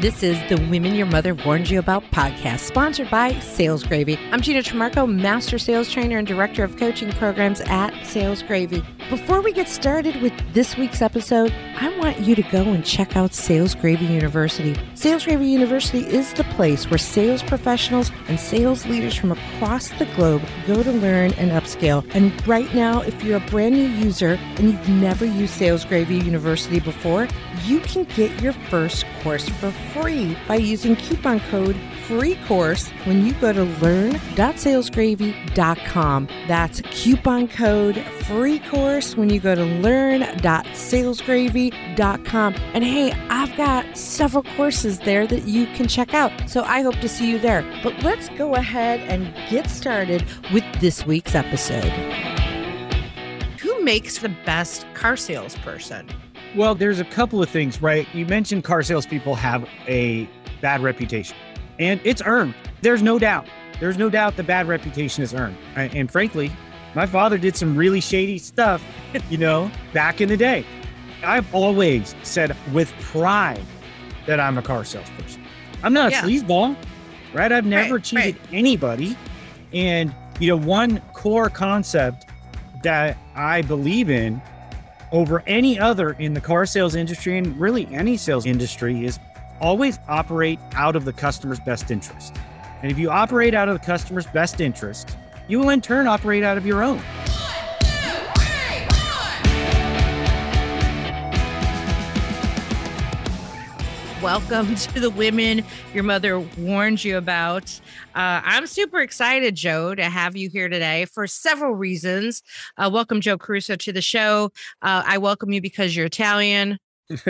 This is the Women Your Mother Warned You About podcast, sponsored by Sales Gravy. I'm Gina Tremarco, Master Sales Trainer and Director of Coaching Programs at Sales Gravy. Before we get started with this week's episode, I want you to go and check out Sales Gravy University. Sales Gravy University is the place where sales professionals and sales leaders from across the globe go to learn and upscale. And right now, if you're a brand new user and you've never used Sales Gravy University before, you can get your first course for free by using coupon code free course when you go to learn.salesgravy.com. That's coupon code free course when you go to learn.salesgravy.com. And hey, I've got several courses there that you can check out. So I hope to see you there. But let's go ahead and get started with this week's episode. Who makes the best car salesperson? Well, there's a couple of things, right? You mentioned car salespeople have a bad reputation, and it's earned. There's no doubt. There's no doubt the bad reputation is earned. And frankly, my father did some really shady stuff, you know, back in the day. I've always said with pride that I'm a car salesperson. I'm not yeah. a sleazeball, right? I've never right, cheated right. anybody. And, you know, one core concept that I believe in over any other in the car sales industry and really any sales industry is always operate out of the customer's best interest. And if you operate out of the customer's best interest, you will in turn operate out of your own. welcome to the women your mother warned you about. Uh, I'm super excited, Joe, to have you here today for several reasons. Uh, welcome, Joe Caruso, to the show. Uh, I welcome you because you're Italian.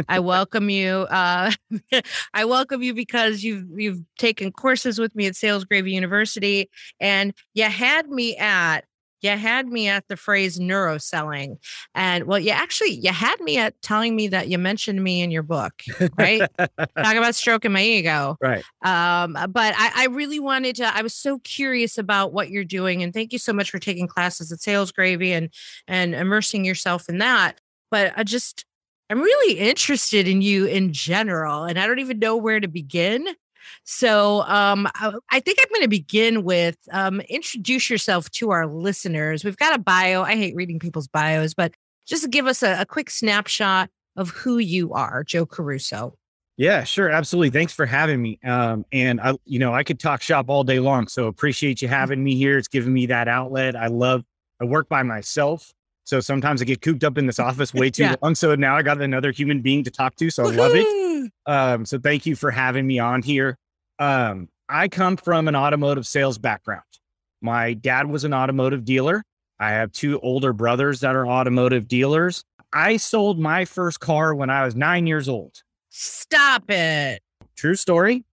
I welcome you. Uh, I welcome you because you've you've taken courses with me at Salesgrave University, and you had me at you had me at the phrase neuroselling, and well, you actually you had me at telling me that you mentioned me in your book, right? Talk about stroking my ego, right? Um, but I, I really wanted to. I was so curious about what you're doing, and thank you so much for taking classes at Salesgrave and and immersing yourself in that. But I just I'm really interested in you in general, and I don't even know where to begin. So um, I, I, think I'm going to begin with um, introduce yourself to our listeners. We've got a bio. I hate reading people's bios, but just give us a, a quick snapshot of who you are, Joe Caruso. Yeah, sure, absolutely. Thanks for having me. Um, and I, you know, I could talk shop all day long. So appreciate you mm. having me here. It's giving me that outlet. I love. I work by myself, so sometimes I get cooped up in this office way too yeah. long. So now I got another human being to talk to. So I love it. Um, so thank you for having me on here. Um, I come from an automotive sales background. My dad was an automotive dealer. I have two older brothers that are automotive dealers. I sold my first car when I was nine years old. Stop it. True story.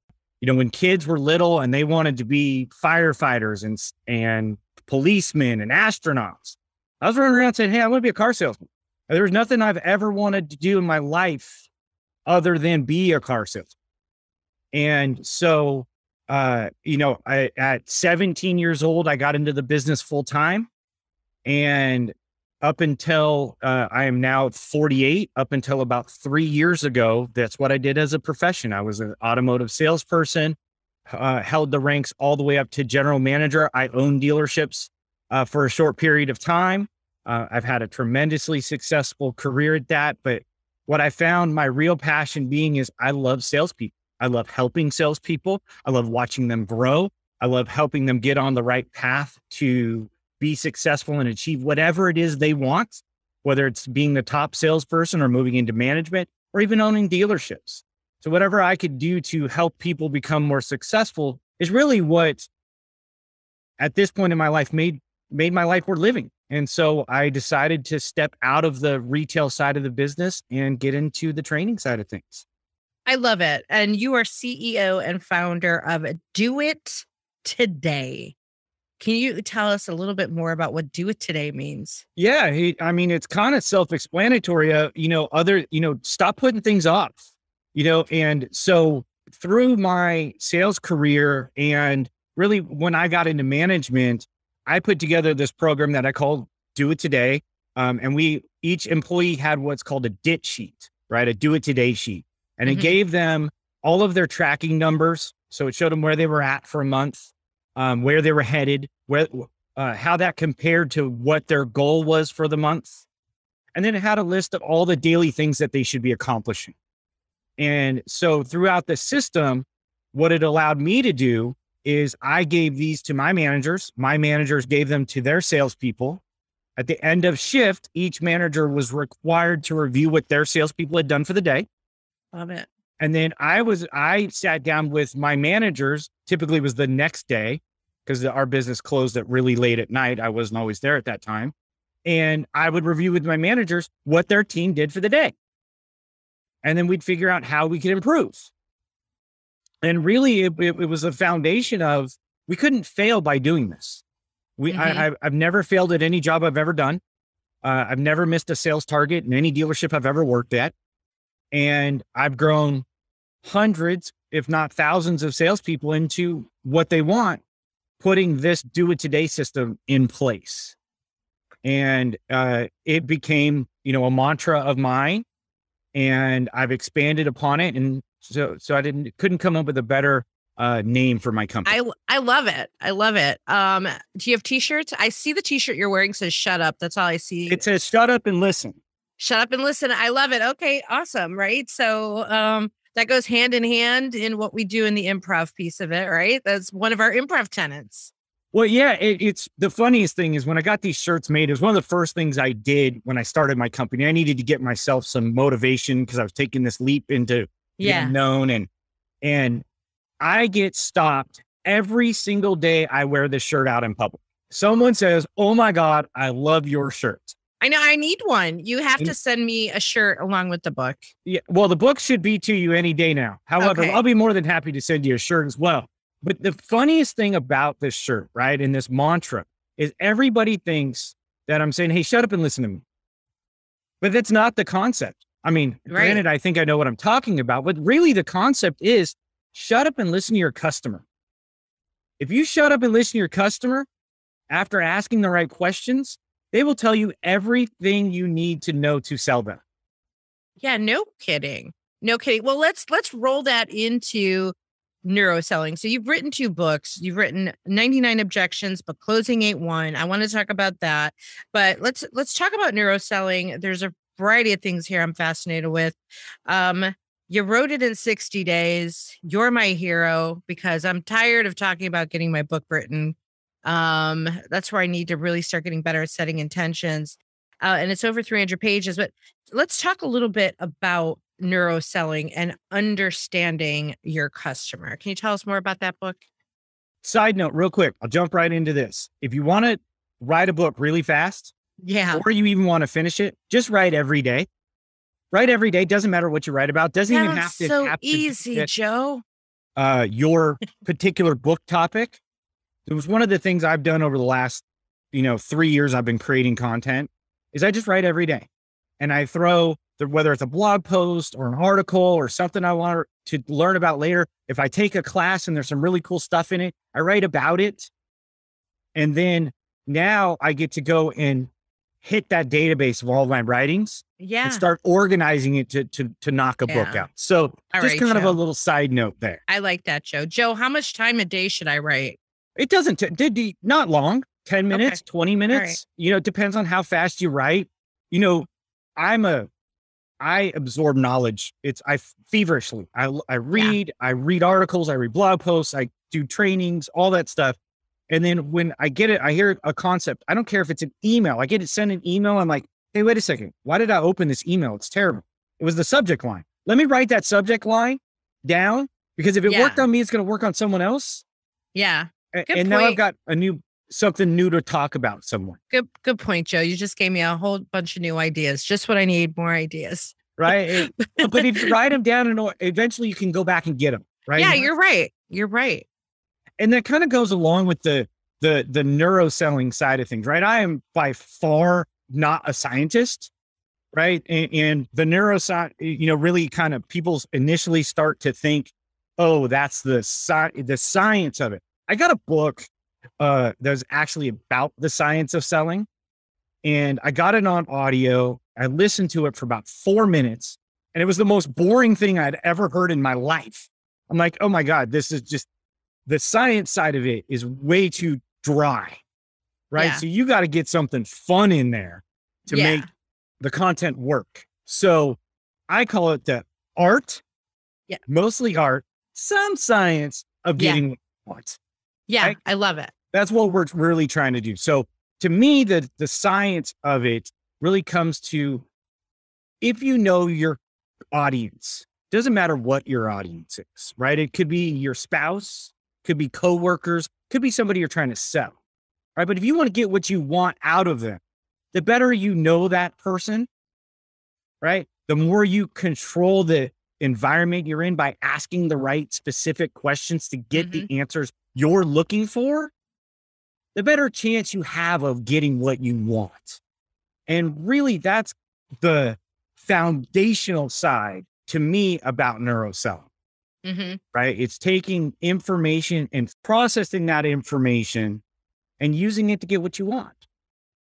You know, when kids were little and they wanted to be firefighters and, and policemen and astronauts, I was running around saying, Hey, I want to be a car salesman. there was nothing I've ever wanted to do in my life other than be a car salesman. And so, uh, you know, I, at 17 years old, I got into the business full time. And up until uh, I am now 48, up until about three years ago, that's what I did as a profession. I was an automotive salesperson, uh, held the ranks all the way up to general manager. I owned dealerships uh, for a short period of time. Uh, I've had a tremendously successful career at that. But what I found my real passion being is I love salespeople. I love helping salespeople. I love watching them grow. I love helping them get on the right path to be successful and achieve whatever it is they want, whether it's being the top salesperson or moving into management or even owning dealerships. So, whatever I could do to help people become more successful is really what at this point in my life made made my life worth living and so I decided to step out of the retail side of the business and get into the training side of things. I love it. And you are CEO and founder of Do It Today. Can you tell us a little bit more about what do it today means? Yeah, he, I mean it's kind of self-explanatory. Uh, you know, other, you know, stop putting things off. You know, and so through my sales career and really when I got into management, I put together this program that I called Do It Today. Um, and we each employee had what's called a DIT sheet, right? A Do It Today sheet. And mm-hmm. it gave them all of their tracking numbers. So it showed them where they were at for a month, um, where they were headed, where, uh, how that compared to what their goal was for the month. And then it had a list of all the daily things that they should be accomplishing. And so throughout the system, what it allowed me to do is I gave these to my managers. My managers gave them to their salespeople. At the end of shift, each manager was required to review what their salespeople had done for the day. Love it. And then I was I sat down with my managers. Typically, was the next day because our business closed at really late at night. I wasn't always there at that time, and I would review with my managers what their team did for the day, and then we'd figure out how we could improve and really it, it, it was a foundation of we couldn't fail by doing this we mm-hmm. I, have never failed at any job i've ever done uh, i've never missed a sales target in any dealership i've ever worked at and i've grown hundreds if not thousands of salespeople into what they want putting this do it today system in place and uh, it became you know a mantra of mine and i've expanded upon it and so so I didn't couldn't come up with a better uh, name for my company. I I love it. I love it. Um, do you have t-shirts? I see the t-shirt you're wearing says "Shut Up." That's all I see. It says "Shut Up and Listen." Shut up and listen. I love it. Okay, awesome. Right. So um, that goes hand in hand in what we do in the improv piece of it. Right. That's one of our improv tenants. Well, yeah. It, it's the funniest thing is when I got these shirts made. It was one of the first things I did when I started my company. I needed to get myself some motivation because I was taking this leap into yeah. known and and I get stopped every single day I wear this shirt out in public. Someone says, "Oh my god, I love your shirt." I know I need one. You have to send me a shirt along with the book. Yeah, well, the book should be to you any day now. However, okay. I'll be more than happy to send you a shirt as well. But the funniest thing about this shirt, right, and this mantra is everybody thinks that I'm saying, "Hey, shut up and listen to me." But that's not the concept. I mean, right. granted, I think I know what I'm talking about, but really the concept is shut up and listen to your customer. If you shut up and listen to your customer after asking the right questions, they will tell you everything you need to know to sell them. Yeah, no kidding. No kidding. Well, let's let's roll that into neuroselling. So you've written two books. You've written 99 objections, but closing ain't one. I want to talk about that. But let's let's talk about neuroselling. There's a variety of things here I'm fascinated with. Um, you wrote it in 60 days. You're my hero because I'm tired of talking about getting my book written. Um, that's where I need to really start getting better at setting intentions. Uh, and it's over 300 pages. But let's talk a little bit about neuroselling and understanding your customer. Can you tell us more about that book? Side note, real quick, I'll jump right into this. If you want to write a book really fast, yeah. Or you even want to finish it, just write every day. Write every day. Doesn't matter what you write about. Doesn't that even have to so easy, to Joe. Uh, your particular book topic. It was one of the things I've done over the last, you know, three years I've been creating content is I just write every day and I throw the, whether it's a blog post or an article or something I want to learn about later. If I take a class and there's some really cool stuff in it, I write about it. And then now I get to go and hit that database of all my writings yeah. and start organizing it to to to knock a yeah. book out. So all just right, kind Joe. of a little side note there. I like that, Joe. Joe, how much time a day should I write? It doesn't t- did the, not long, 10 minutes, okay. 20 minutes. Right. You know, it depends on how fast you write. You know, I'm a I absorb knowledge. It's I feverishly. I I read, yeah. I read articles, I read blog posts, I do trainings, all that stuff. And then when I get it, I hear a concept. I don't care if it's an email. I get it sent an email. I'm like, hey, wait a second. Why did I open this email? It's terrible. It was the subject line. Let me write that subject line down because if it yeah. worked on me, it's going to work on someone else. Yeah. Good and point. now I've got a new something new to talk about someone. Good good point, Joe. You just gave me a whole bunch of new ideas. Just what I need, more ideas. Right? Eh, but if you write them down and eventually you can go back and get them, right? Yeah, you're right. You're right and that kind of goes along with the the the neuro selling side of things, right? I am by far not a scientist, right? And, and the neuroscience, you know, really kind of people initially start to think, oh, that's the sci- the science of it. I got a book uh, that was actually about the science of selling, and I got it on audio. I listened to it for about four minutes, and it was the most boring thing I'd ever heard in my life. I'm like, oh my god, this is just the science side of it is way too dry, right? Yeah. So you got to get something fun in there to yeah. make the content work. So I call it the art, yeah. mostly art, some science of getting yeah. what Yeah, right? I love it. That's what we're really trying to do. So to me, the the science of it really comes to if you know your audience, doesn't matter what your audience is, right? It could be your spouse, could be coworkers, could be somebody you're trying to sell, right? But if you want to get what you want out of them, the better you know that person, right? The more you control the environment you're in by asking the right specific questions to get mm-hmm. the answers you're looking for, the better chance you have of getting what you want. And really, that's the foundational side to me about neuroselling mm-hmm. right? It's taking information and processing that information and using it to get what you want.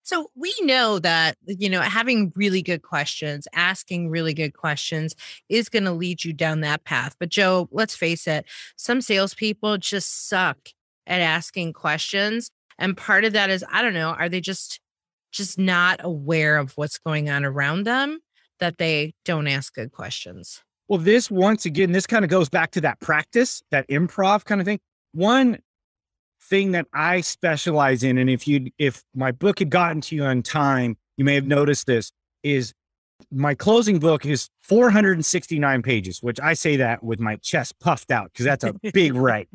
So we know that, you know, having really good questions, asking really good questions is going to lead you down that path. But Joe, let's face it, some salespeople just suck at asking questions. And part of that is, I don't know, are they just just not aware of what's going on around them that they don't ask good questions? Well, this once again, this kind of goes back to that practice, that improv kind of thing. One thing that I specialize in, and if you if my book had gotten to you on time, you may have noticed this, is my closing book is 469 pages, which I say that with my chest puffed out because that's a big write.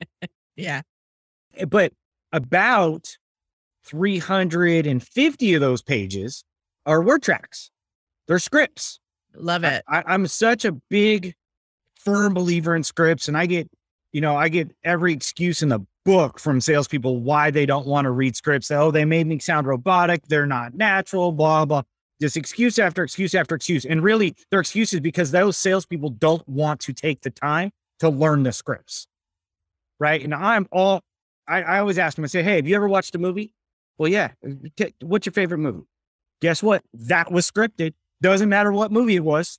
Yeah. Eh, but about 350 of those pages are word tracks. They're scripts. Love it. I, I'm such a big, firm believer in scripts, and I get, you know, I get every excuse in the book from salespeople why they don't want to read scripts. Oh, they made me sound robotic. They're not natural. Blah blah. Just excuse after excuse after excuse, and really, their excuses because those salespeople don't want to take the time to learn the scripts, right? And I'm all. I, I always ask them. I say, "Hey, have you ever watched a movie?" Well, yeah. Uh, what's your favorite movie? Guess what? That was scripted. Doesn't matter what movie it was,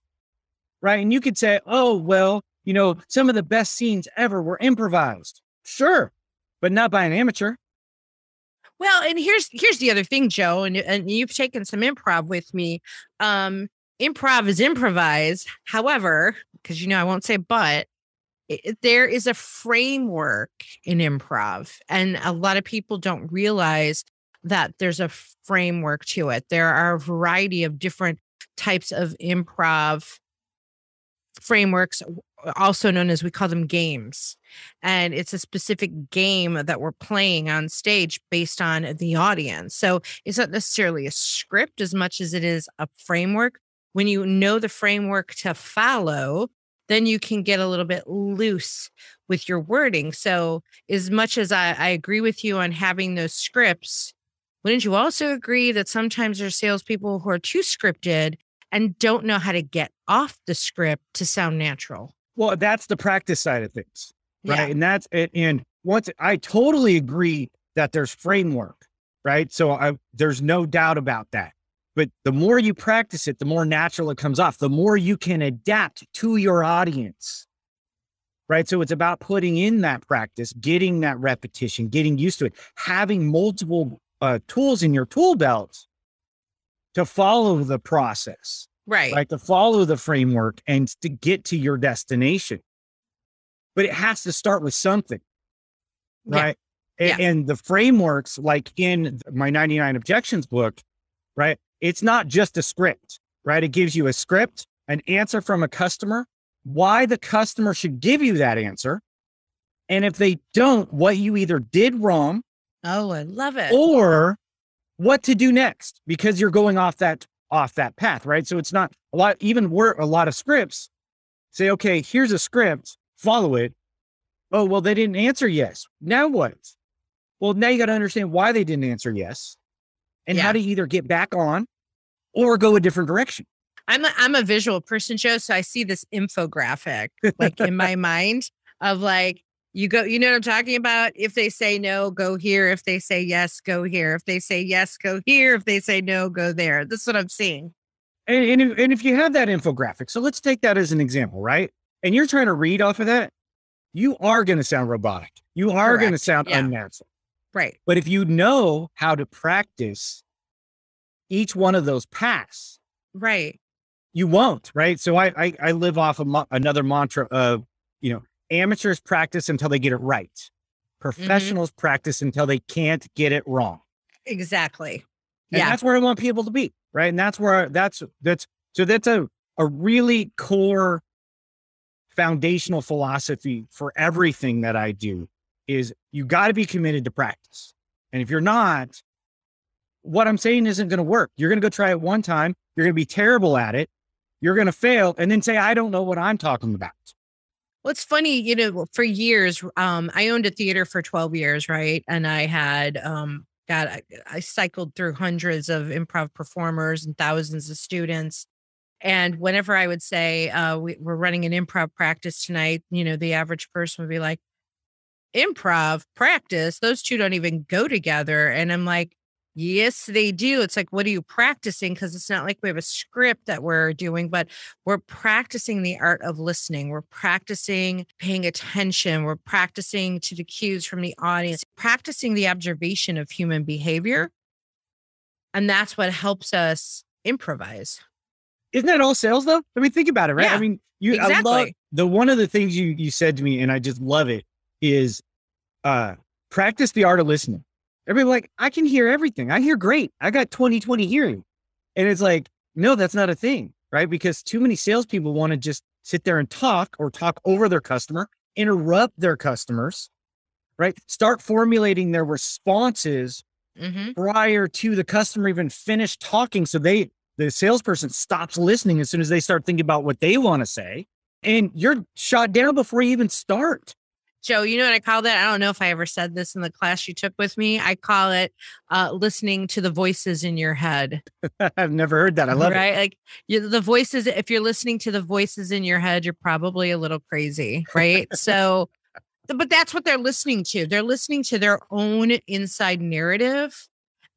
right? And you could say, oh, well, you know, some of the best scenes ever were improvised. Sure, but not by an amateur. Well, and here's here's the other thing, Joe, and and you've taken some improv with me. Um, improv is improvise. However, because you know I won't say but, it, there is a framework in improv, and a lot of people don't realize that there's a framework to it. There are a variety of different types of improv frameworks also known as we call them games and it's a specific game that we're playing on stage based on the audience so it's not necessarily a script as much as it is a framework when you know the framework to follow then you can get a little bit loose with your wording so as much as i, I agree with you on having those scripts wouldn't you also agree that sometimes there's salespeople who are too scripted and don't know how to get off the script to sound natural? Well, that's the practice side of things, right? Yeah. And that's it. And once I totally agree that there's framework, right? So I, there's no doubt about that. But the more you practice it, the more natural it comes off, the more you can adapt to your audience, right? So it's about putting in that practice, getting that repetition, getting used to it, having multiple uh, tools in your tool belt to follow the process, right? Right, to follow the framework and to get to your destination. But it has to start with something, right? Yeah. And, yeah. and the frameworks, like in my 99 Objections book, right? It's not just a script, right? It gives you a script, an answer from a customer, why the customer should give you that answer. And if they don't, what you either did wrong Oh, I love it. Or what to do next because you're going off that off that path, right? So it's not a lot even where a lot of scripts say, okay, here's a script, follow it. Oh, well, they didn't answer yes. Now what? Well, now you got to understand why they didn't answer yes and yeah. how to either get back on or go a different direction. I'm a, I'm a visual person, Joe. So I see this infographic like in my mind of like, you go, you know what I'm talking about? If they say no, go here. If they say yes, go here. If they say yes, go here. If they say no, go there. That's what I'm seeing. And, and, and if you have that infographic, so let's take that as an example, right? And you're trying to read off of that, you are going to sound robotic. You are going to sound yeah. unnatural. Right. But if you know how to practice each one of those paths, right, you won't. Right. So I I, I live off a mo- another mantra of you know amateurs practice until they get it right. Mm-hmm. Professionals mm-hmm. practice until they can't get it wrong. Exactly. And yeah. that's where I want people to be, right? And that's where that's that's so that's a a really core foundational philosophy for everything that I do is you got to be committed to practice. And if you're not, what I'm saying isn't going to work. You're going to go try it one time, you're going to be terrible at it, you're going to fail and then say I don't know what I'm talking about. Well, it's funny, you know, for years, um, I owned a theater for 12 years, right? And I had, um, God, I, I cycled through hundreds of improv performers and thousands of students. And whenever I would say, uh, we, we're running an improv practice tonight, you know, the average person would be like, improv practice, those two don't even go together. And I'm like, Yes, they do. It's like, what are you practicing? Because it's not like we have a script that we're doing, but we're practicing the art of listening. We're practicing paying attention. We're practicing to the cues from the audience, practicing the observation of human behavior. And that's what helps us improvise. Isn't that all sales though? I mean, think about it, right? Yeah, I mean, you exactly. I love the one of the things you you said to me, and I just love it, is uh practice the art of listening Everybody like, I can hear everything. I hear great. I got 2020 hearing. And it's like, no, that's not a thing, right? Because too many salespeople want to just sit there and talk or talk over their customer, interrupt their customers, right? Start formulating their responses mm-hmm. prior to the customer even finish talking. So they, the salesperson stops listening as soon as they start thinking about what they want to say. And you're shot down before you even start. Joe, you know what I call that? I don't know if I ever said this in the class you took with me. I call it uh, listening to the voices in your head. I've never heard that. I love right? it. Right? Like you, the voices, if you're listening to the voices in your head, you're probably a little crazy, right? so, but that's what they're listening to. They're listening to their own inside narrative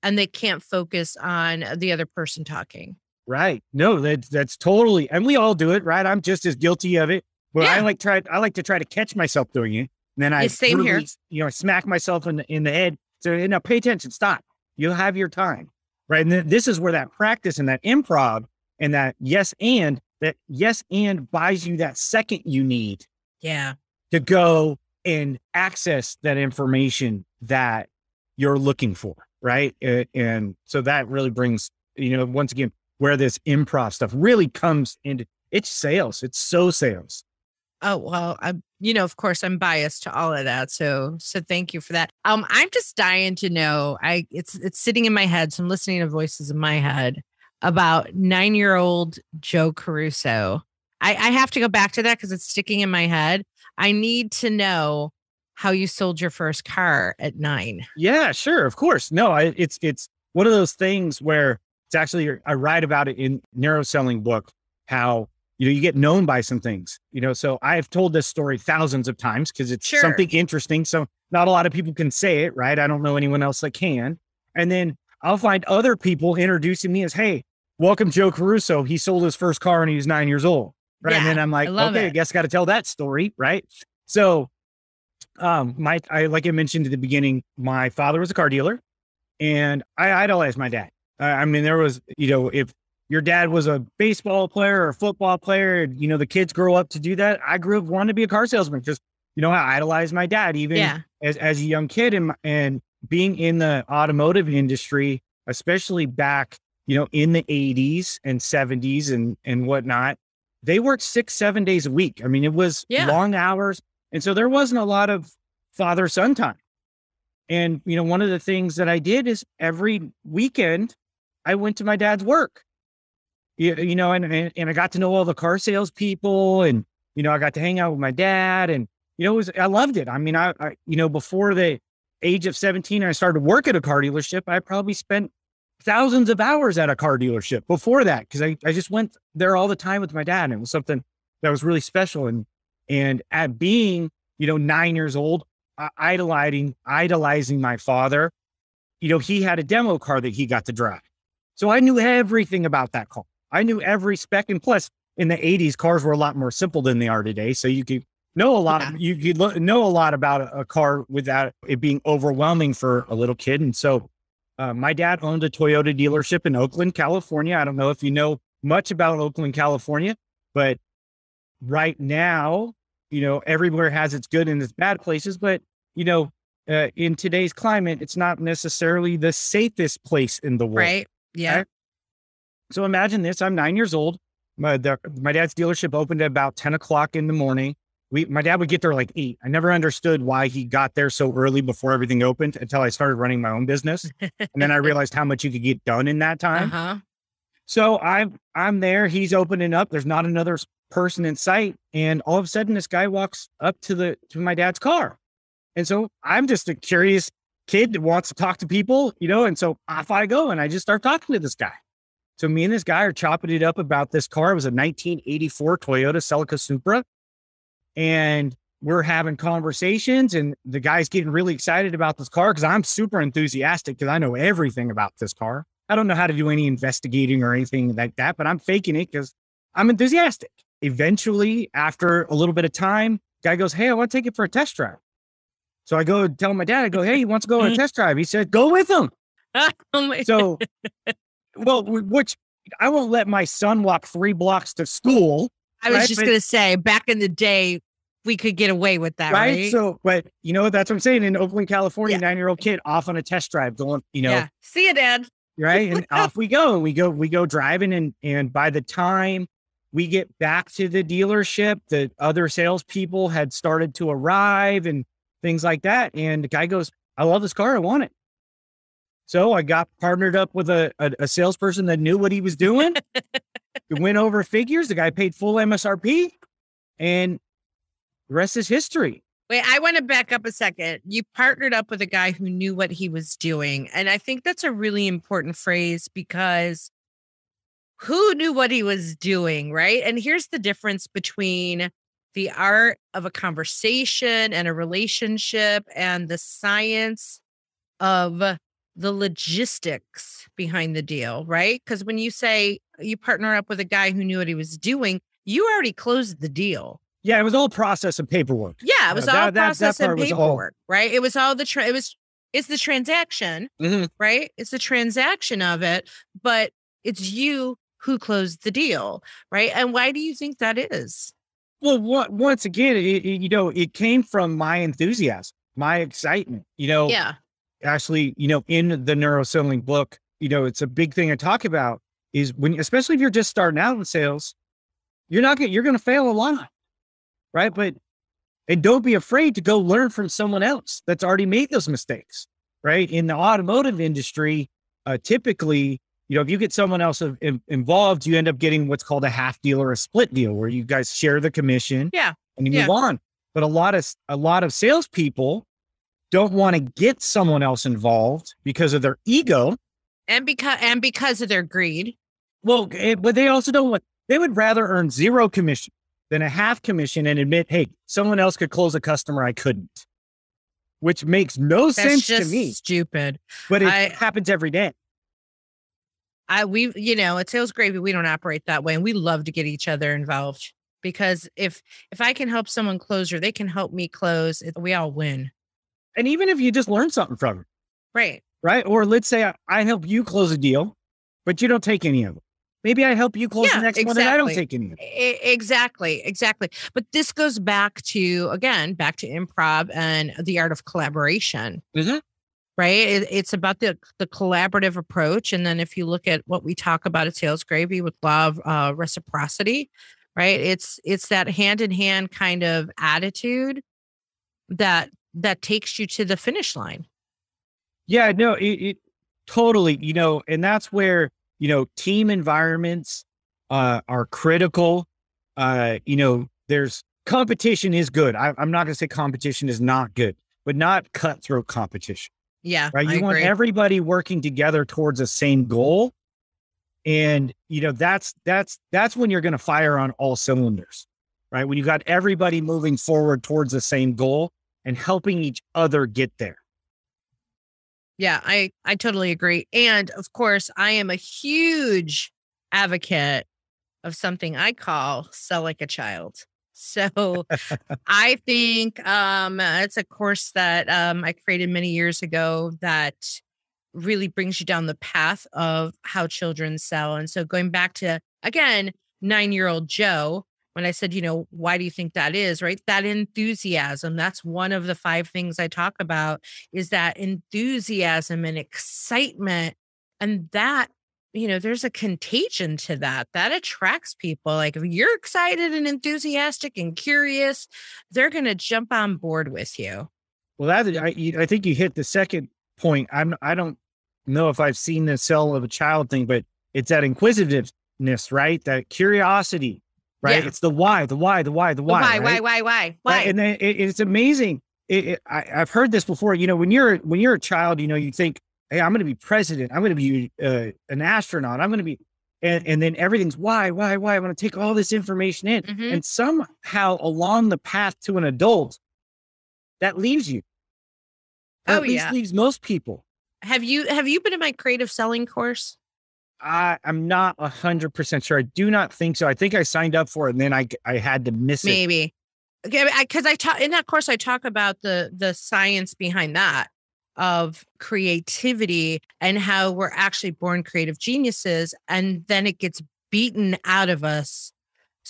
and they can't focus on the other person talking. Right. No, that, that's totally, and we all do it, right? I'm just as guilty of it well, yeah. I like try. I like to try to catch myself doing it, and then I same here. You know, smack myself in the, in the head. So you now pay attention. Stop. You'll have your time, right? And this is where that practice and that improv and that yes and that yes and buys you that second you need. Yeah. To go and access that information that you're looking for, right? And so that really brings you know once again where this improv stuff really comes into it's sales. It's so sales. Oh, well, I'm, you know, of course I'm biased to all of that. So, so thank you for that. Um, I'm just dying to know. I, it's, it's sitting in my head. So I'm listening to voices in my head about nine year old Joe Caruso. I, I have to go back to that because it's sticking in my head. I need to know how you sold your first car at nine. Yeah, sure. Of course. No, I, it's, it's one of those things where it's actually, I write about it in Narrow Selling book, how you know you get known by some things you know so i've told this story thousands of times because it's sure. something interesting so not a lot of people can say it right i don't know anyone else that can and then i'll find other people introducing me as hey welcome joe caruso he sold his first car when he was nine years old right yeah, and then i'm like I okay it. i guess got to tell that story right so um my i like i mentioned at the beginning my father was a car dealer and i idolized my dad I mean, there was, you know, if your dad was a baseball player or a football player. And, you know, the kids grow up to do that. I grew up wanting to be a car salesman. Just, you know, I idolized my dad even yeah. as, as a young kid and, and being in the automotive industry, especially back, you know, in the 80s and 70s and, and whatnot, they worked six, seven days a week. I mean, it was yeah. long hours. And so there wasn't a lot of father son time. And, you know, one of the things that I did is every weekend I went to my dad's work you, you know, and, and, and I got to know all the car salespeople, and you know, I got to hang out with my dad, and you know, was, I loved it. I mean, I, I you know, before the age of seventeen, I started work at a car dealership. I probably spent thousands of hours at a car dealership before that because I, I just went there all the time with my dad, and it was something that was really special. And and at being you know nine years old, uh, idolizing idolizing my father, you know, he had a demo car that he got to drive. So I knew everything about that car. I knew every spec. And plus, in the 80s, cars were a lot more simple than they are today. So you could know a lot. Yeah. You could lo- know a lot about a, a, car without it being overwhelming for a little kid. And so uh, my dad owned a Toyota dealership in Oakland, California. I don't know if you know much about Oakland, California, but right now, you know, everywhere has its good and its bad places. But, you know, uh, in today's climate, it's not necessarily the safest place in the world. Right. Yeah. Right? So imagine this: I'm nine years old. My, the, my dad's dealership opened at about ten o'clock in the morning. We, my dad would get there like eight. I never understood why he got there so early before everything opened until I started running my own business, and then I realized how much you could get done in that time. Uh-huh. So I'm I'm there. He's opening up. There's not another person in sight, and all of a sudden, this guy walks up to the to my dad's car, and so I'm just a curious kid that wants to talk to people, you know. And so off I go, and I just start talking to this guy. So me and this guy are chopping it up about this car. It was a 1984 Toyota Celica Supra. And we're having conversations and the guy's getting really excited about this car because I'm super enthusiastic because I know everything about this car. I don't know how to do any investigating or anything like that, but I'm faking it because I'm enthusiastic. Eventually, after a little bit of time, guy goes, Hey, I want to take it for a test drive. So I go tell my dad, I go, Hey, he wants to go on a mm-hmm. test drive. He said, Go with him. Oh so Well, which I won't let my son walk three blocks to school. I was right? just going to say, back in the day, we could get away with that, right? right? So, but you know, that's what I'm saying. In Oakland, California, yeah. nine year old kid off on a test drive, going, you know, yeah. see you, Dad. Right, and off we go, and we go, we go driving, and and by the time we get back to the dealership, the other salespeople had started to arrive and things like that, and the guy goes, "I love this car, I want it." So I got partnered up with a, a, a salesperson that knew what he was doing. it went over figures. The guy paid full MSRP and the rest is history. Wait, I want to back up a second. You partnered up with a guy who knew what he was doing. And I think that's a really important phrase because who knew what he was doing, right? And here's the difference between the art of a conversation and a relationship and the science of the logistics behind the deal, right? Because when you say you partner up with a guy who knew what he was doing, you already closed the deal. Yeah, it was all process and paperwork. Yeah, it uh, was uh, all that, process that, that and paperwork, all... right? It was all the tra- it was it's the transaction, mm-hmm. right? It's the transaction of it, but it's you who closed the deal, right? And why do you think that is? Well, what, once again, it, it, you know, it came from my enthusiasm, my excitement. You know, yeah actually, you know, in the neuroselling book, you know, it's a big thing I talk about is when, especially if you're just starting out in sales, you're not going to, you're going to fail a lot. Right. But, and don't be afraid to go learn from someone else that's already made those mistakes. Right. In the automotive industry, uh, typically, you know, if you get someone else involved, you end up getting what's called a half deal or a split deal where you guys share the commission. Yeah. And you yeah. move on. But a lot of, a lot of salespeople, don't want to get someone else involved because of their ego and because and because of their greed. Well, it, eh, but they also don't want. They would rather earn zero commission than a half commission and admit, hey, someone else could close a customer I couldn't, which makes no That's sense to me. Stupid, but it I, happens every day. I we you know at Sales Gravy we don't operate that way, and we love to get each other involved because if if I can help someone close or they can help me close, we all win and even if you just learn something from it, right? Right. Or let's say I, I help you close a deal, but you don't take any of it. Maybe I help you close yeah, the next exactly. one and I don't take any. Exactly, exactly. But this goes back to again, back to improv and the art of collaboration. mm mm-hmm. it? Right? It, it's about the the collaborative approach. And then if you look at what we talk about at Sales Gravy with law of uh, reciprocity, right? It's it's that hand in hand kind of attitude that that takes you to the finish line. Yeah, no, it, it totally, you know, and that's where, you know, team environments uh, are critical. Uh, you know, there's competition is good. I, am not going to say competition is not good, but not cutthroat competition. Yeah. Right. You I want agree. everybody working together towards the same goal. And, you know, that's, that's, that's when you're going to fire on all cylinders, right? When you have got everybody moving forward towards the same goal, and helping each other get there. Yeah, I I totally agree. And of course, I am a huge advocate of something I call sell like a child. So I think um, it's a course that um, I created many years ago that really brings you down the path of how children sell. And so going back to again, nine year old Joe, when I said, you know, why do you think that is, right? That enthusiasm, that's one of the five things I talk about is that enthusiasm and excitement. And that, you know, there's a contagion to that that attracts people. Like if you're excited and enthusiastic and curious, they're going to jump on board with you. Well, that I, I think you hit the second point. I'm, I don't know if I've seen the cell of a child thing, but it's that inquisitiveness, right? That curiosity right? Yeah. It's the why, the why, the why, the why, why, right? why, why, why, why, right? And then it, it's amazing. It, it, I, have heard this before. You know, when you're when you're a child, you know, you think, "Hey, I'm going to be president. I'm going to be uh, an astronaut. I'm going to be," and, and, then everything's why, why, why. I want to take all this information in, mm-hmm. and somehow along the path to an adult, that leaves you. Or oh, at least yeah. leaves most people. Have you have you been in my creative selling course? I, am not a hundred percent sure. I do not think so. I think I signed up for it and then I I had to miss Maybe. it. Maybe because I, I talk in that course I talk about the the science behind that of creativity and how we're actually born creative geniuses and then it gets beaten out of us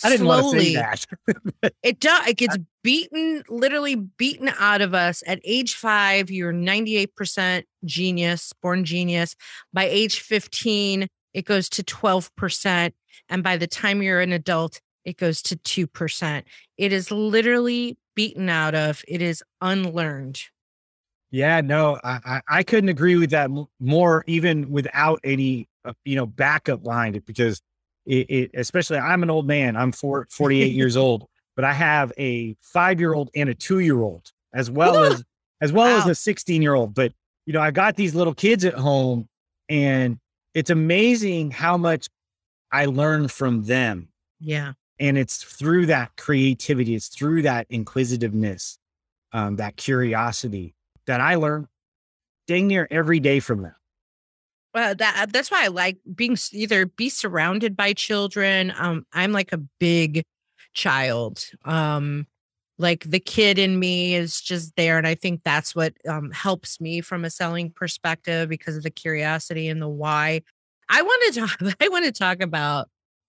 I didn't slowly. Want to say that. it does. It gets beaten, literally beaten out of us. At age five, you're 98% genius, born genius. By age 15, it goes to 12%. And by the time you're an adult, it goes to 2%. It is literally beaten out of, it is unlearned. Yeah, no, I, I couldn't agree with that more, even without any, uh, you know, backup line because it, it especially I'm an old man, I'm four, 48 years old, but I have a five year old and a two year old as well as, as well wow. as a 16 year old. But, you know, I got these little kids at home and it's amazing how much I learn from them. Yeah. And it's through that creativity, it's through that inquisitiveness, um, that curiosity that I learn dang near every day from them. Well, that uh, that's why I like being either be surrounded by children. Um, I'm like a big child. Um, like the kid in me is just there and i think that's what um, helps me from a selling perspective because of the curiosity and the why i want to talk i want to talk about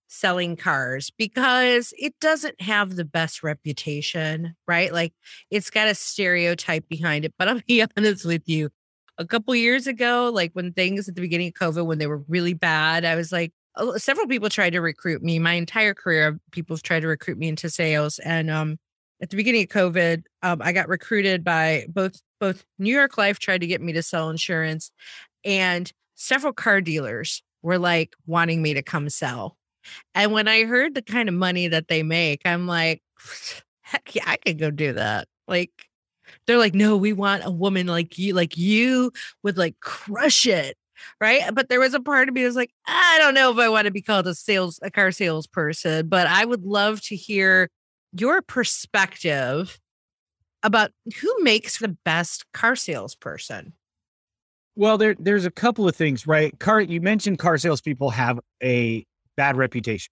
selling cars because it doesn't have the best reputation right like it's got a stereotype behind it but i'll be honest with you a couple years ago like when things at the beginning of covid when they were really bad i was like several people tried to recruit me my entire career people have tried to recruit me into sales and um at the beginning of COVID, um, I got recruited by both both New York Life tried to get me to sell insurance, and several car dealers were like wanting me to come sell. And when I heard the kind of money that they make, I'm like, heck yeah, I could go do that. Like they're like, no, we want a woman like you, like you would like crush it. Right. But there was a part of me that was like, I don't know if I want to be called a sales, a car salesperson, but I would love to hear your perspective about who makes the best car salesperson. Well, there, there's a couple of things, right? Car, you mentioned car salespeople have a bad reputation,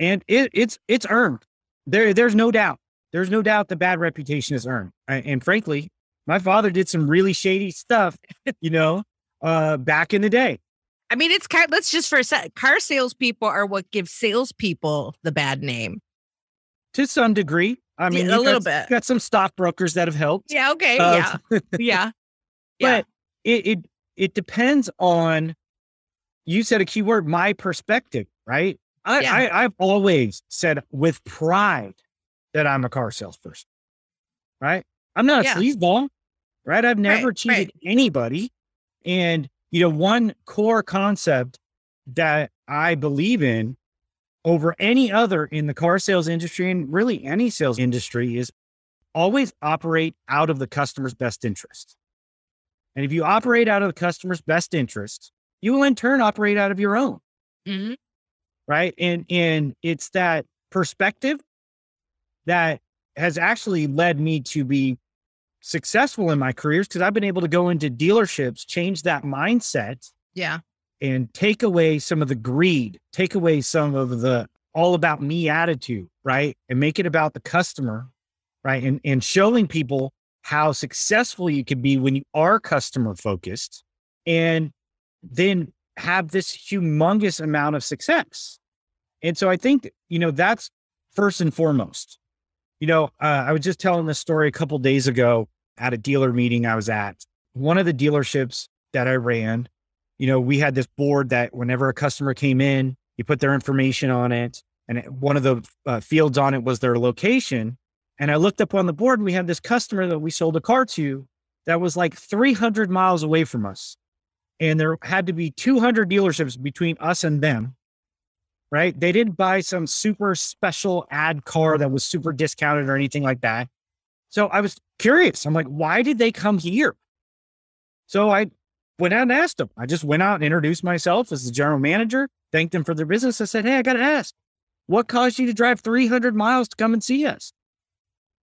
and it, it's it's earned. There, there's no doubt. There's no doubt the bad reputation is earned. And frankly, my father did some really shady stuff, you know, uh, back in the day. I mean, it's car. Let's just for a sec. Car salespeople are what give salespeople the bad name to some degree. I mean, yeah, a little got, bit. Got some stockbrokers that have helped. Yeah. Okay. Uh, yeah. yeah. But it, it it depends on. You said a key word, my perspective, right? I, yeah. I I've always said with pride that I'm a car salesperson, right? I'm not a yeah. sleazeball, right? I've never right, cheated right. anybody. And, you know, one core concept that I believe in over any other in the car sales industry and really any sales industry is always operate out of the customer's best interest. And if you operate out of the customer's best interest, you will in turn operate out of your own. Mm-hmm. Right. And and it's that perspective that has actually led me to be successful in my careers because I've been able to go into dealerships, change that mindset. Yeah and take away some of the greed, take away some of the all about me attitude, right? And make it about the customer, right? And and showing people how successful you can be when you are customer focused and then have this humongous amount of success. And so I think, you know, that's first and foremost. You know, uh, I was just telling this story a couple days ago at a dealer meeting I was at. One of the dealerships that I ran you know, we had this board that whenever a customer came in, you put their information on it. And it, one of the uh, fields on it was their location. And I looked up on the board and we had this customer that we sold a car to that was like 300 miles away from us. And there had to be 200 dealerships between us and them. Right. They didn't buy some super special ad car that was super discounted or anything like that. So I was curious. I'm like, why did they come here? So I went out and asked them. I just went out and introduced myself as the general manager, thanked them for their business. I said, Hey, I got to ask, what caused you to drive 300 miles to come and see us?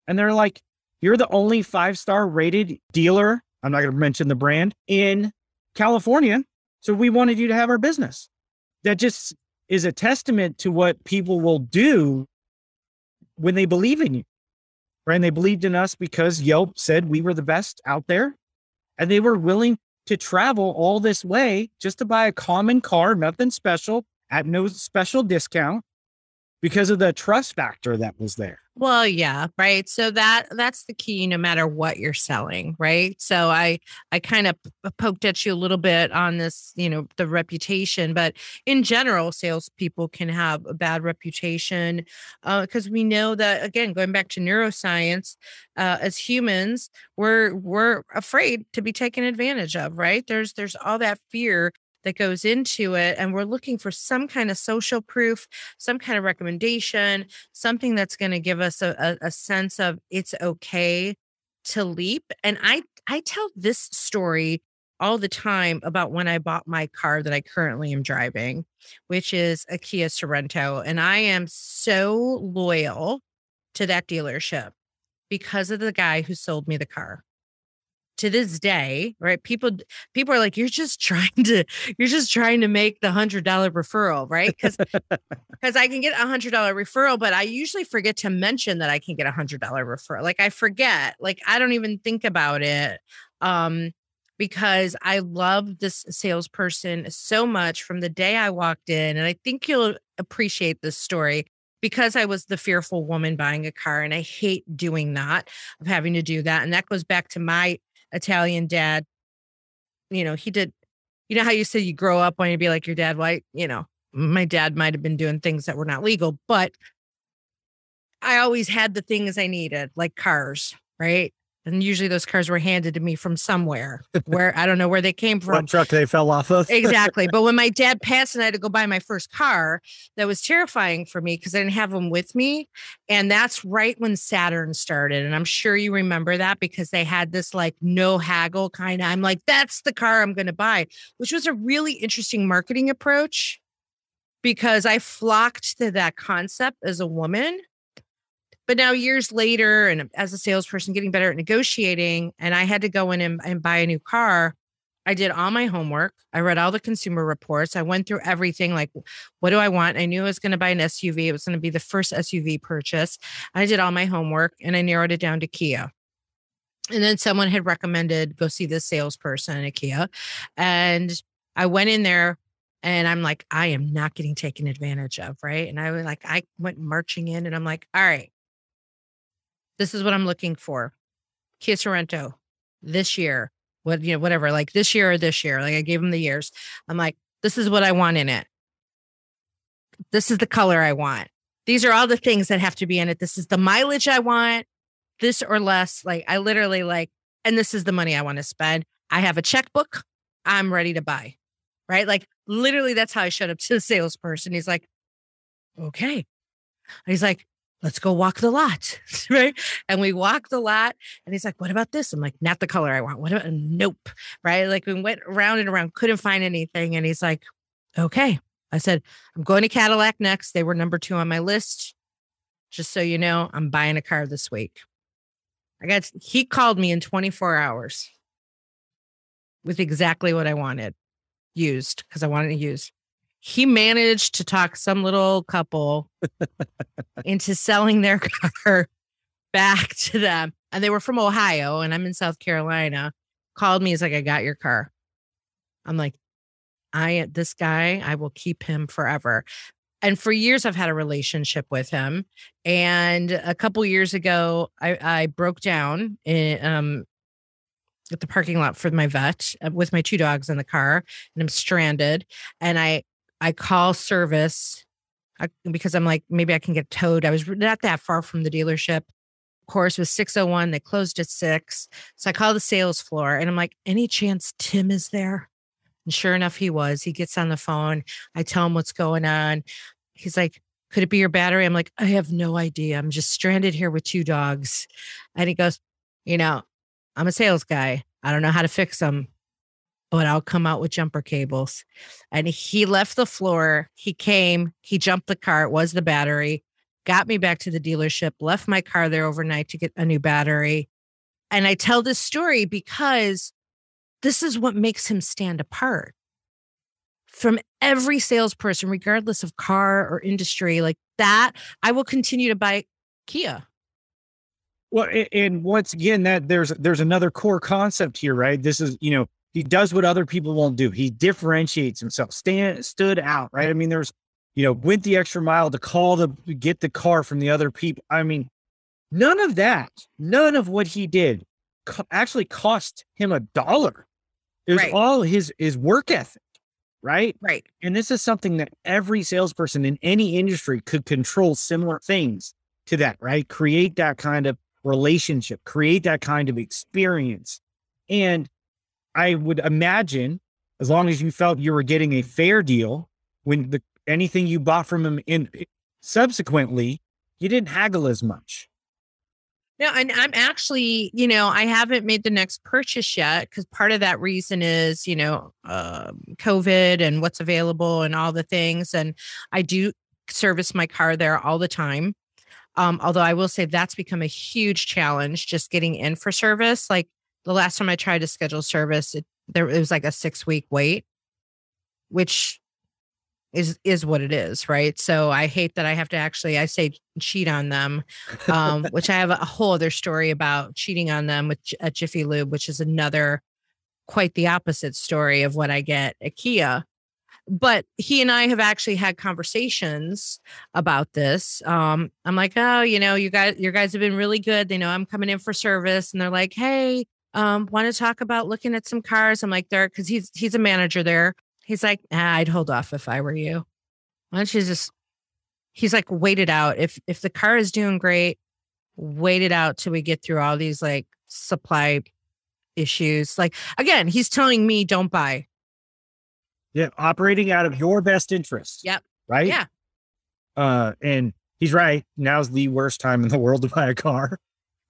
And they're like, You're the only five star rated dealer. I'm not going to mention the brand in California. So we wanted you to have our business. That just is a testament to what people will do when they believe in you. Right. And they believed in us because Yelp said we were the best out there and they were willing to travel all this way just to buy a common car, nothing special, at no special discount because of the trust factor that was there. Well, yeah, right. So that that's the key no matter what you're selling, right? So I I kind of poked at you a little bit on this, you know, the reputation, but in general, salespeople can have a bad reputation because uh, we know that again, going back to neuroscience, uh, as humans, we're we're afraid to be taken advantage of, right? There's there's all that fear that goes into it. And we're looking for some kind of social proof, some kind of recommendation, something that's going to give us a, a, a sense of it's okay to leap. And I, I tell this story all the time about when I bought my car that I currently am driving, which is a Kia Sorrento. And I am so loyal to that dealership because of the guy who sold me the car to this day, right? People people are like, you're just trying to you're just trying to make the hundred dollar referral, right? Because because I can get a hundred dollar referral, but I usually forget to mention that I can get a hundred dollar referral. Like I forget, like I don't even think about it. Um because I love this salesperson so much from the day I walked in. And I think you'll appreciate this story because I was the fearful woman buying a car. And I hate doing that, of having to do that. And that goes back to my Italian dad. You know, he did, you know how you said you grow up wanting to be like your dad? Why, you know, my dad might have been doing things that were not legal, but I always had the things I needed, like cars, right? And usually those cars were handed to me from somewhere where I don't know where they came from. What truck they fell off of. exactly. But when my dad passed and I had to go buy my first car, that was terrifying for me because I didn't have them with me. And that's right when Saturn started. And I'm sure you remember that because they had this like no haggle kind of, I'm like, that's the car I'm going to buy, which was a really interesting marketing approach because I flocked to that concept as a woman but now years later and as a salesperson getting better at negotiating and i had to go in and, and, buy a new car i did all my homework i read all the consumer reports i went through everything like what do i want i knew i was going to buy an suv it was going to be the first suv purchase i did all my homework and i narrowed it down to kia and then someone had recommended go see this salesperson at kia and i went in there and I'm like, I am not getting taken advantage of, right? And I was like, I went marching in, and I'm like, all right, this is what I'm looking for. Kia Sorrento this year, what, you know, whatever, like this year or this year. Like I gave him the years. I'm like, this is what I want in it. This is the color I want. These are all the things that have to be in it. This is the mileage I want, this or less. Like I literally like, and this is the money I want to spend. I have a checkbook. I'm ready to buy. Right. Like literally, that's how I showed up to the salesperson. He's like, okay. He's like, let's go walk the lot. right. And we walked the lot. And he's like, what about this? I'm like, not the color I want. What about nope? Right. Like we went around and around, couldn't find anything. And he's like, okay. I said, I'm going to Cadillac next. They were number two on my list. Just so you know, I'm buying a car this week. I got, he called me in 24 hours with exactly what I wanted used because I wanted to use he managed to talk some little couple into selling their car back to them. And they were from Ohio and I'm in South Carolina. Called me, he's like, I got your car. I'm like, I this guy, I will keep him forever. And for years I've had a relationship with him. And a couple years ago, I, I broke down in, um, at the parking lot for my vet uh, with my two dogs in the car and I'm stranded. And I I call service I, because I'm like, maybe I can get towed. I was not that far from the dealership. Of course, was 601. They closed at six. So I call the sales floor and I'm like, any chance Tim is there? And sure enough, he was. He gets on the phone. I tell him what's going on. He's like, could it be your battery? I'm like, I have no idea. I'm just stranded here with two dogs. And he goes, you know, I'm a sales guy. I don't know how to fix them but I'll come out with jumper cables. And he left the floor. He came, he jumped the car. It was the battery, got me back to the dealership, left my car there overnight to get a new battery. And I tell this story because this is what makes him stand apart from every salesperson, regardless of car or industry. Like that, I will continue to buy Kia. Well, and once again, that there's there's another core concept here, right? This is you know he does what other people won't do. He differentiates himself, stand stood out, right? I mean, there's, you know, went the extra mile to call the get the car from the other people. I mean, none of that, none of what he did co- actually cost him a dollar. It was right. all his his work ethic, right? Right. And this is something that every salesperson in any industry could control similar things to that, right? Create that kind of relationship, create that kind of experience. And I would imagine, as long as you felt you were getting a fair deal when the anything you bought from him in subsequently, you didn't haggle as much. No, and I'm actually, you know, I haven't made the next purchase yet because part of that reason is, you know, um, COVID and what's available and all the things. And I do service my car there all the time. Um, although I will say that's become a huge challenge just getting in for service. Like the last time I tried to schedule service, it, there it was like a six week wait, which is is what it is, right? So I hate that I have to actually I say cheat on them, um, which I have a whole other story about cheating on them with at Jiffy Lube, which is another quite the opposite story of what I get at Kia. But he and I have actually had conversations about this. Um, I'm like, oh, you know, you guys, your guys have been really good. They know I'm coming in for service, and they're like, hey, um, want to talk about looking at some cars? I'm like, there, because he's he's a manager there. He's like, I'd hold off if I were you. Why don't you just? He's like, wait it out. If if the car is doing great, wait it out till we get through all these like supply issues. Like again, he's telling me don't buy. Yeah, operating out of your best interest. Yep. Right. Yeah. Uh, and he's right. Now's the worst time in the world to buy a car.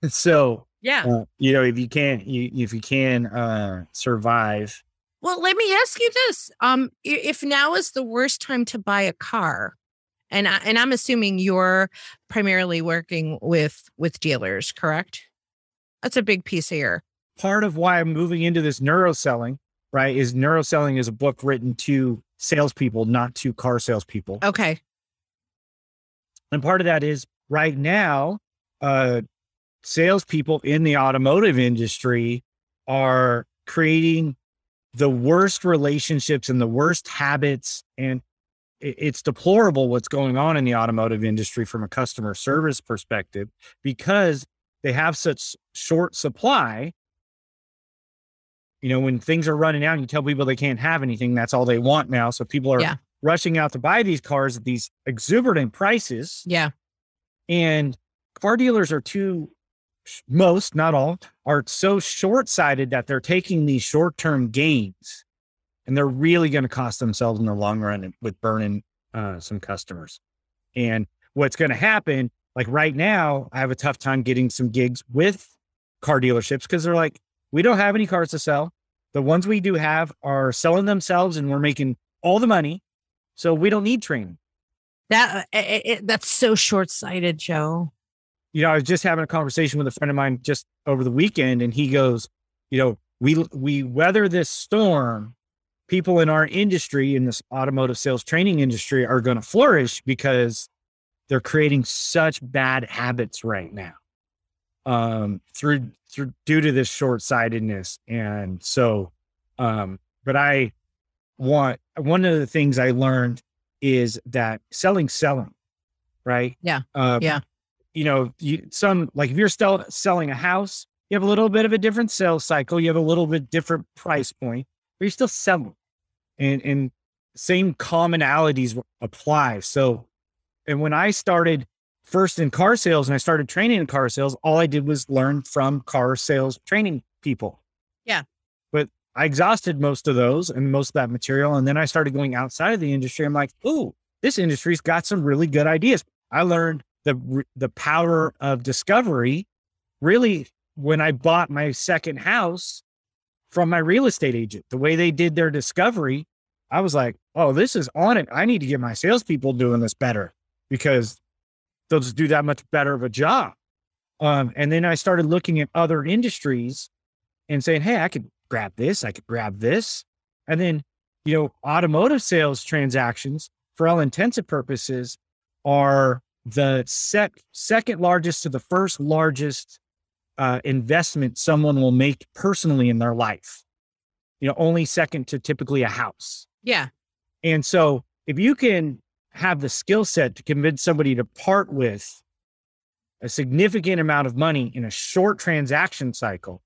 So yeah. Uh, you know, if you can't, you, if you can uh, survive. Well, let me ask you this: um, if now is the worst time to buy a car, and I, and I'm assuming you're primarily working with with dealers, correct? That's a big piece of your. Part of why I'm moving into this neuroselling, right, is neuroselling is a book written to salespeople, not to car salespeople. Okay. And part of that is right now, uh, salespeople in the automotive industry are creating the worst relationships and the worst habits. And it's deplorable what's going on in the automotive industry from a customer service perspective because they have such short supply. You know, when things are running out and you tell people they can't have anything, that's all they want now. So people are yeah. rushing out to buy these cars at these exuberant prices. Yeah. And car dealers are too most, not all, are so short sighted that they're taking these short term gains and they're really going to cost themselves in the long run with burning uh, some customers. And what's going to happen, like right now, I have a tough time getting some gigs with car dealerships because they're like, we don't have any cars to sell. The ones we do have are selling themselves and we're making all the money. So we don't need training. That uh, it, it, that's so short sighted, Joe you know, I was just having a conversation with a friend of mine just over the weekend, and he goes, you know, we we weather this storm. People in our industry, in this automotive sales training industry, are going to flourish because they're creating such bad habits right now um, through through due to this short sightedness. And so, um, but I want one of the things I learned is that selling, selling, right? Yeah, uh, yeah you know, you, some like if you're still selling a house, you have a little bit of a different sales cycle. You have a little bit different price point, but you're still selling, and and same commonalities apply. So, and when I started first in car sales and I started training in car sales, all I did was learn from car sales training people. Yeah. But I exhausted most of those and most of that material. And then I started going outside of the industry. I'm like, ooh, this industry's got some really good ideas. I learned the the power of discovery really when I bought my second house from my real estate agent. The way they did their discovery, I was like, "Oh, this is on it. I need to get my salespeople doing this better because they'll just do that much better of a job." Um, and then I started looking at other industries and saying, "Hey, I could grab this. I could grab this." And then, you know, automotive sales transactions, for all intensive purposes, are the sec, second largest to the first largest uh, investment someone will make personally in their life. You know, only second to typically a house. Yeah. And so if you can have the skill set to convince somebody to part with a significant amount of money in a short transaction cycle,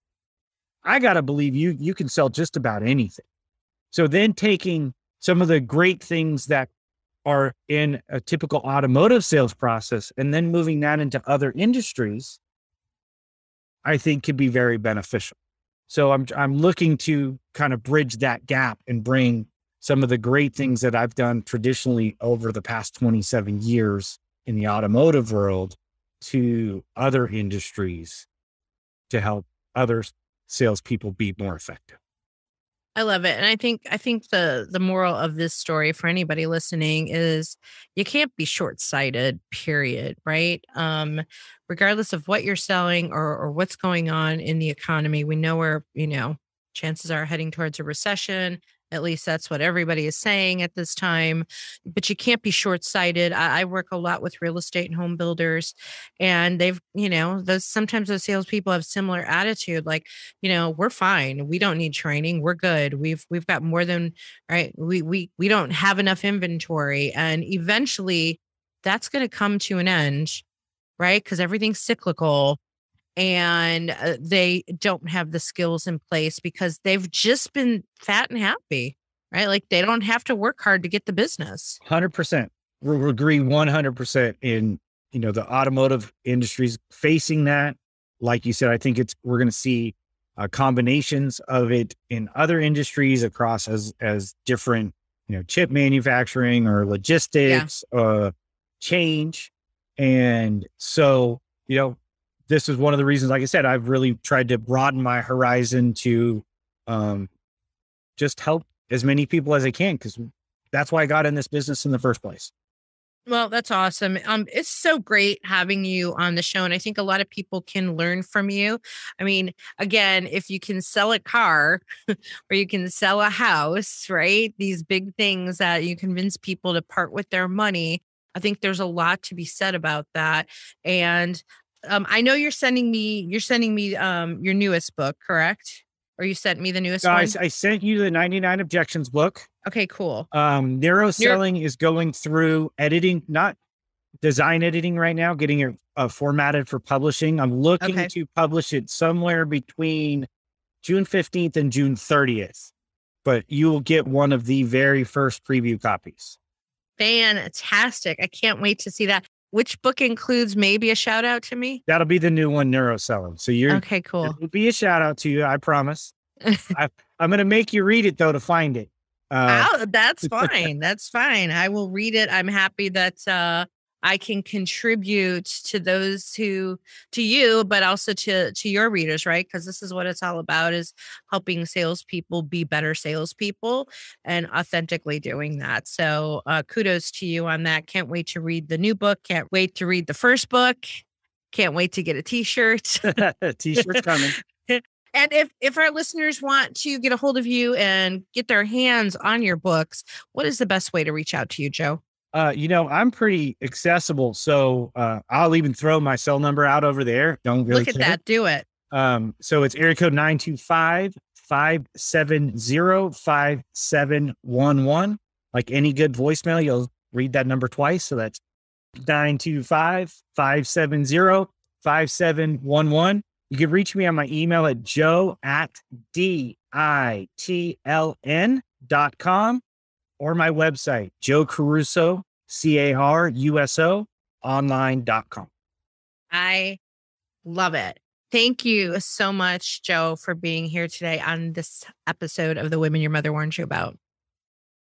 I got to believe you you can sell just about anything. So then taking some of the great things that are in a typical automotive sales process and then moving that into other industries, I think could be very beneficial. So I'm I'm looking to kind of bridge that gap and bring some of the great things that I've done traditionally over the past 27 years in the automotive world to other industries to help other salespeople be more effective. I love it. And I think I think the the moral of this story for anybody listening is you can't be short-sighted, period, right? Um, regardless of what you're selling or or what's going on in the economy, we know where, you know, chances are heading towards a recession. At least that's what everybody is saying at this time. But you can't be short sighted. I, I, work a lot with real estate and home builders, and they've, you know, those sometimes those salespeople have similar attitude, like, you know, we're fine. We don't need training. We're good. We've we've got more than right. We we we don't have enough inventory. And eventually that's going to come to an end, right? Because everything's cyclical and uh, they don't have the skills in place because they've just been fat and happy, right? Like they don't have to work hard to get the business. 100%. We agree 100% in, you know, the automotive industries facing that. Like you said, I think it's, we're going to see uh, combinations of it in other industries across as, as different, you know, chip manufacturing or logistics, yeah. uh, change. And so, you know, this is one of the reasons, like I said, I've really tried to broaden my horizon to um, just help as many people as I can because that's why I got in this business in the first place. Well, that's awesome. Um, it's so great having you on the show. And I think a lot of people can learn from you. I mean, again, if you can sell a car or you can sell a house, right? These big things that you convince people to part with their money. I think there's a lot to be said about that. And um, I know you're sending me you're sending me um your newest book, correct? Or you sent me the newest Guys, one? I sent you the 99 Objections book. Okay, cool. Um, narrow Selling is going through editing, not design editing right now, getting it uh, formatted for publishing. I'm looking okay. to publish it somewhere between June 15th and June 30th, but you will get one of the very first preview copies. Fantastic. I can't wait to see that. Which book includes maybe a shout out to me? That'll be the new one, Neuroselling. So you're okay. Cool. It'll be a shout out to you. I promise. I, am going to make you read it though to find it. Uh, oh, that's fine. that's fine. I will read it. I'm happy that uh, I can contribute to those who to you, but also to to your readers, right? Because this is what it's all about is helping salespeople be better salespeople and authentically doing that. So uh, kudos to you on that. Can't wait to read the new book. Can't wait to read the first book. Can't wait to get a t-shirt. t-shirt's coming. And if if our listeners want to get a hold of you and get their hands on your books, what is the best way to reach out to you, Joe? Uh, you know, I'm pretty accessible, so uh, I'll even throw my cell number out over there. Don't really look at care. that. Do it. Um, so it's area code 925 570 5711. Like any good voicemail, you'll read that number twice. So that's 925 570 5711. You can reach me on my email at joe at D I T L N dot com or my website, Joe Caruso, C A R U S O, online.com. I love it. Thank you so much, Joe, for being here today on this episode of the Women Your Mother Warned You About.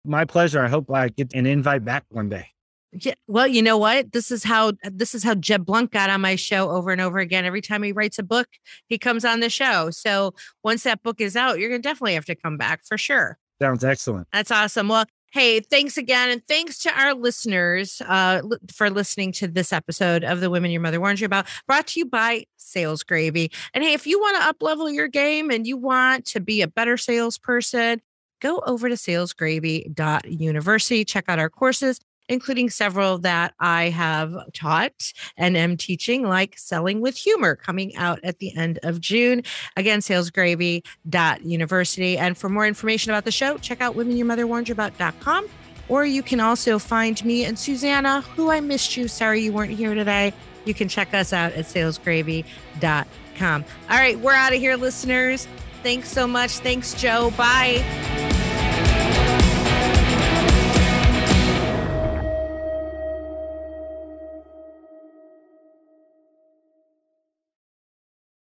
My pleasure. I hope I get an invite back one day. Yeah, well, you know what? This is how this is how Jeb Blunt got on my show over and over again. Every time he writes a book, he comes on the show. So once that book is out, you're gonna definitely have to come back for sure. Sounds excellent. That's awesome. Well, Hey, thanks again. And thanks to our listeners uh, for listening to this episode of The Women Your Mother Warned You About, brought to you by Sales Gravy. And hey, if you want to up level your game and you want to be a better salesperson, go over to salesgravy.university, check out our courses, including several that I have taught and am teaching, like Selling with Humor, coming out at the end of June. Again, salesgravy.university. And for more information about the show, check out womenyourmotherwarnedyouabout.com. Or you can also find me and Susanna, who I missed you. Sorry you weren't here today. You can check us out at salesgravy.com. All right, we're out of here, listeners. Thanks so much. Thanks, Joe. Bye.